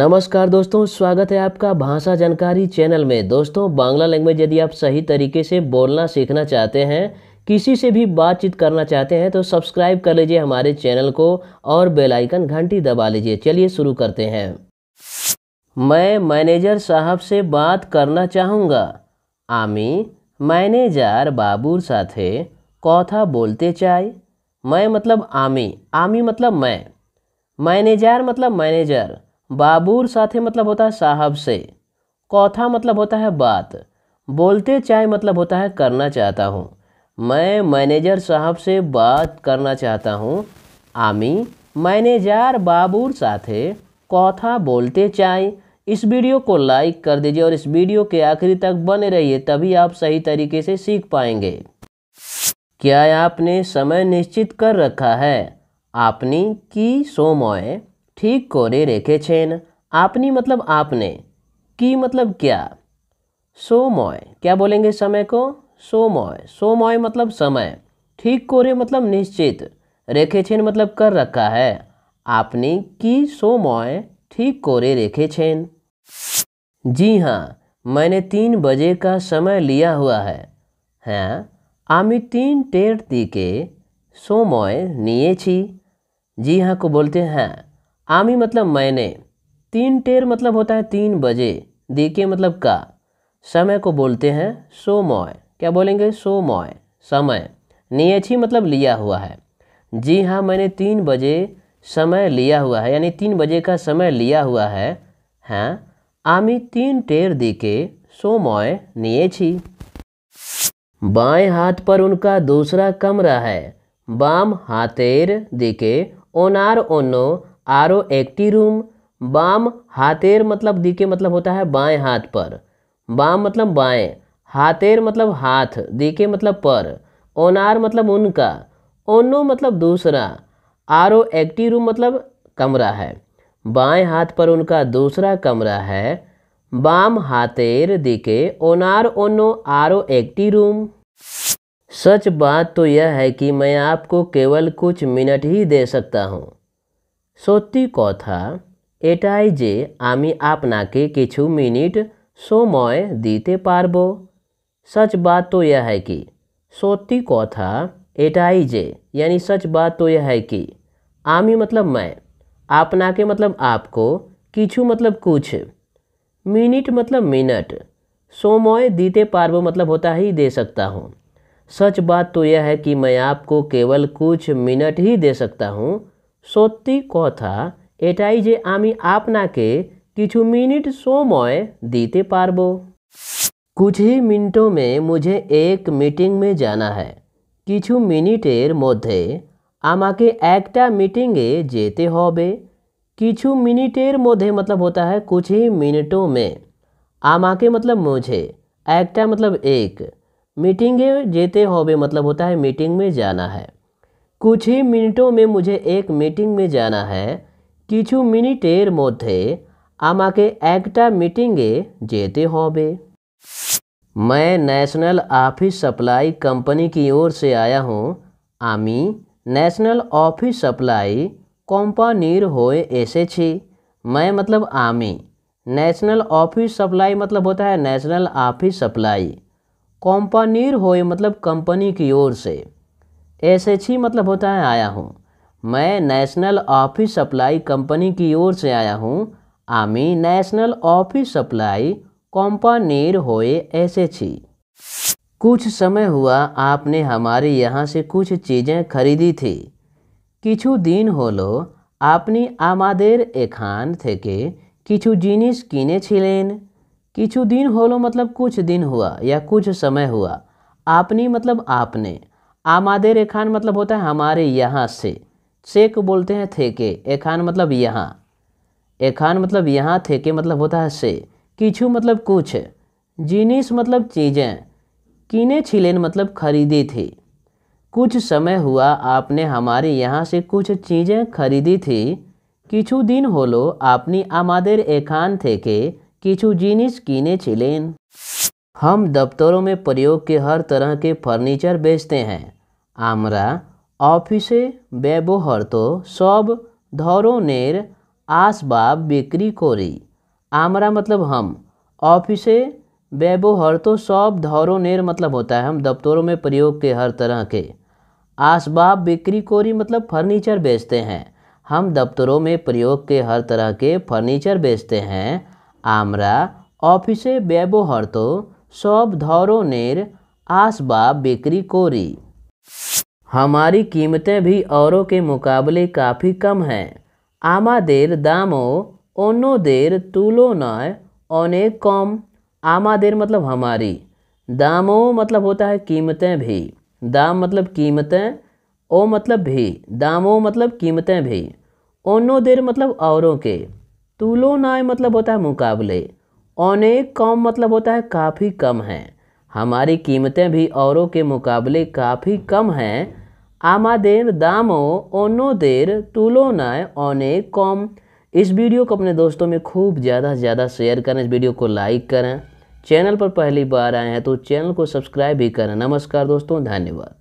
नमस्कार दोस्तों स्वागत है आपका भाषा जानकारी चैनल में दोस्तों बांग्ला लैंग्वेज यदि आप सही तरीके से बोलना सीखना चाहते हैं किसी से भी बातचीत करना चाहते हैं तो सब्सक्राइब कर लीजिए हमारे चैनल को और बेल आइकन घंटी दबा लीजिए चलिए शुरू करते हैं मैं मैनेजर साहब से बात करना चाहूँगा आमी मैनेजर बाबूर साथे कथा बोलते चाय मैं मतलब आमी आमी मतलब मैं मैनेजर मतलब मैनेजर बाबूर साथे मतलब होता है साहब से कौथा मतलब होता है बात बोलते चाय मतलब होता है करना चाहता हूँ मैं मैनेजर साहब से बात करना चाहता हूँ आमी मैनेजर बाबूर साथे कौथा बोलते चाय इस वीडियो को लाइक कर दीजिए और इस वीडियो के आखिरी तक बने रहिए तभी आप सही तरीके से सीख पाएंगे क्या आपने समय निश्चित कर रखा है आपने की सोमोए ठीक করে रेखे आपनी मतलब आपने की मतलब क्या सोमय क्या बोलेंगे समय को सोमय सोमय मतलब समय ठीक कोरे मतलब निश्चित रेखे छेन मतलब कर रखा है आपने की सोमय ठीक कोरे छेन जी हाँ मैंने तीन बजे का समय लिया हुआ है हैं तीन হ্যাঁ दी के দিকে निये छी जी हाँ को बोलते हैं आमी मतलब मैंने तीन टेर मतलब होता है तीन बजे देके मतलब का समय को बोलते हैं सो मॉय क्या बोलेंगे सो मॉय समय नियची मतलब लिया हुआ है जी हाँ मैंने तीन बजे समय लिया हुआ है यानी तीन बजे का समय लिया हुआ है हैं हाँ, आमी तीन टेर देके सोमॉय नियेछी बाएं हाथ पर उनका दूसरा कमरा है बाम हाथेर देके ओनार ओनो आरो एक्टिरूम बाम हाथेर मतलब दी के मतलब होता है बाएं हाथ पर बाम मतलब बाएं हाथेर मतलब हाथ दी के मतलब पर ओनार मतलब उनका ओनो मतलब दूसरा आरो एक्टिरूम मतलब कमरा है बाएं हाथ पर उनका दूसरा कमरा है बाम हाथेर दिके ओनार ओनो आरो एक्टिरूम सच बात तो यह है कि मैं आपको केवल कुछ मिनट ही दे सकता हूँ सत्य कथा এটাই যে के किु কিছু समय दीते দিতে सच बात तो यह है कि सत्य कथा एटाई जे यानी सच बात तो यह है कि आमी मतलब मैं आपना के मतलब आपको किचू मतलब कुछ मिनट मतलब मिनट समय दीते पारबो मतलब होता ही दे सकता हूँ सच बात तो यह है कि मैं आपको केवल कुछ मिनट ही दे सकता हूँ सत्य कथा एटाई एटाईजे आपना के किचु मिनट समय दीते पारबो कुछ ही मिनटों में मुझे एक मीटिंग में जाना है किचु मिनिटेर मध्य एक मीटिंगे जेते होबे किचु मिनिटेर मध्य मतलब होता है कुछ ही मिनटों में के मतलब मुझे एक मतलब एक मीटिंगे जेते होबे मतलब होता है मीटिंग में जाना है कुछ ही मिनटों में मुझे एक मीटिंग में जाना है किचु मिनिटर मध्य एक मीटिंगे जेते हो मैं नेशनल ऑफिस सप्लाई कंपनी की ओर से आया हूँ आमी नेशनल ऑफिस सप्लाई कंपनीर होए ऐसे छी मैं मतलब आमी नेशनल ऑफिस सप्लाई मतलब होता है नेशनल ऑफिस सप्लाई कंपनीर होए मतलब कंपनी की ओर से एस एच ई मतलब होता है आया हूँ मैं नेशनल ऑफिस सप्लाई कंपनी की ओर से आया हूँ आमी नेशनल ऑफिस सप्लाई कंपनीर होए ऐसे छी e। कुछ समय हुआ आपने हमारे यहाँ से कुछ चीज़ें खरीदी थी दिन কিছু आमादेर एखान थे के এখান जीनिस কিছু জিনিস কিনেছিলেন दिन हो लो मतलब कुछ दिन हुआ या कुछ समय हुआ आपनी मतलब आपने आमादे रेखान मतलब होता है हमारे यहाँ से से को बोलते हैं थे के एखान मतलब यहाँ एखान मतलब यहाँ थे के मतलब होता है से किछु मतलब कुछ जीनिस मतलब चीज़ें कीने छिलेन मतलब खरीदी थी कुछ समय हुआ आपने हमारे यहाँ से कुछ चीज़ें खरीदी थी किछु दिन होलो आपनी आमादेर एखान के किछु जीनिस कीने छिलेन हम दफ्तरों में प्रयोग के हर तरह के फर्नीचर बेचते हैं आमरा আমরা तो सब সব नेर आसबाब बिक्री করি आमरा मतलब हम तो सब সব नेर मतलब होता है हम दफ्तरों में प्रयोग के हर तरह के आसबाब बिक्री कोरी मतलब फर्नीचर बेचते हैं हम दफ्तरों में प्रयोग के हर तरह के फर्नीचर बेचते हैं आमरा ऑफिस व्यवहार तो সব ধরনের आसबाब बिक्री कोरी हमारी कीमतें भी औरों के मुकाबले काफ़ी कम हैं देर तुलो অন্যদের ओने कम आमा देर मतलब हमारी दामो मतलब होता है कीमतें भी दाम मतलब कीमतें ओ मतलब भी दामो मतलब कीमतें भी ओनो देर मतलब औरों के तुलो नाय मतलब होता है मुकाबले अनेक कम मतलब होता है काफ़ी कम है हमारी कीमतें भी औरों के मुकाबले काफ़ी कम हैं आमादेर दामो ओनो देर तुलनाएँ अनेक कम इस वीडियो को अपने दोस्तों में खूब ज़्यादा से ज़्यादा शेयर करें इस वीडियो को लाइक करें चैनल पर पहली बार आए हैं तो चैनल को सब्सक्राइब भी करें नमस्कार दोस्तों धन्यवाद